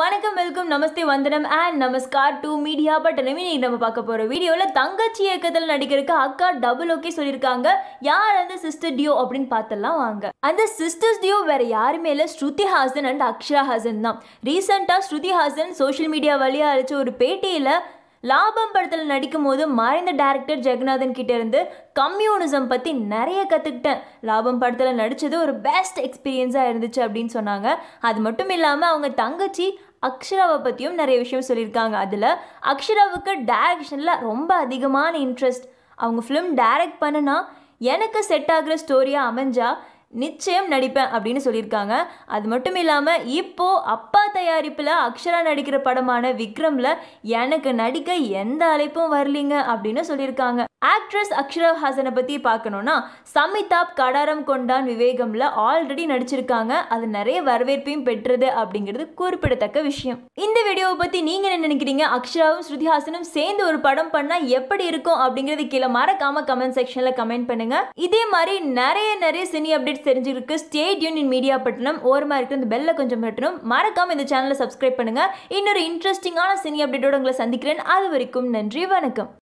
வணக்கம் வெல்கம் நமஸ்தே வந்தனம் அண்ட் நமஸ்கார் டு மீடியா பட் இன்னைக்கு நம்ம பார்க்க போகிற வீடியோவில் தங்கச்சி இயக்கத்தில் நடிக்கிறதுக்கு அக்கா டபுள் ஓகே சொல்லியிருக்காங்க யார் அந்த சிஸ்டர் டியோ அப்படின்னு பார்த்தலாம் வாங்க அந்த சிஸ்டர்ஸ் டியோ வேற யாருமே இல்லை ஸ்ருதி ஹாசன் அண்ட் அக்ஷரா ஹாசன் தான் ரீசெண்டாக ஸ்ருதி ஹாசன் சோஷியல் மீடியா வழியாக அழைச்ச ஒரு பேட்டியில் லாபம் படத்தில் நடிக்கும் போது மறைந்த டேரக்டர் ஜெகநாதன் கிட்ட இருந்து கம்யூனிசம் பற்றி நிறைய கற்றுக்கிட்டேன் லாபம் படத்தில் நடித்தது ஒரு பெஸ்ட் எக்ஸ்பீரியன்ஸாக இருந்துச்சு அப்படின்னு சொன்னாங்க அது மட்டும் இல்லாமல் அவங்க தங்கச்சி அக்ஷராவை பற்றியும் நிறைய விஷயம் சொல்லியிருக்காங்க அதில் அக்ஷராவுக்கு டேரக்ஷனில் ரொம்ப அதிகமான இன்ட்ரெஸ்ட் அவங்க ஃபிலிம் டைரக்ட் பண்ணுனா எனக்கு செட் ஆகிற ஸ்டோரியாக அமைஞ்சால் நிச்சயம் நடிப்பேன் அப்படின்னு சொல்லியிருக்காங்க அது மட்டும் இல்லாமல் இப்போது அப்பா தயாரிப்பில் அக்ஷரா நடிக்கிற படமான விக்ரமில் எனக்கு நடிக்க எந்த அழைப்பும் வரலிங்க அப்படின்னு சொல்லியிருக்காங்க ஆக்ட்ரஸ் அக்ஷரா ஹாசனை பற்றி பார்க்கணுன்னா சமிதாப் கடாரம் கொண்டான் விவேகமில் ஆல்ரெடி நடிச்சிருக்காங்க அது நிறைய வரவேற்பையும் பெற்றது அப்படிங்கிறது குறிப்பிடத்தக்க விஷயம் இந்த வீடியோவை பற்றி நீங்கள் என்ன நினைக்கிறீங்க அக்ஷராவும் ஸ்ருதிஹாசனும் சேர்ந்து ஒரு படம் பண்ணால் எப்படி இருக்கும் அப்படிங்கிறது கீழே மறக்காம கமெண்ட் செக்ஷனில் கமெண்ட் பண்ணுங்க இதே மாதிரி நிறைய நிறைய சினி அப்டேட்ஸ் தெரிஞ்சிருக்கு ஸ்டேட் யூனியன் மீடியா பட்டணம் ஓரமாக இருக்கிற இந்த பெல்லை கொஞ்சம் பட்டணும் மறக்காம இந்த சேனலை சப்ஸ்கிரைப் பண்ணுங்க இன்னொரு இன்ட்ரெஸ்டிங்கான சினி அப்டேட்டோட உங்களை சந்திக்கிறேன் அது வரைக்கும் நன்றி வணக்கம்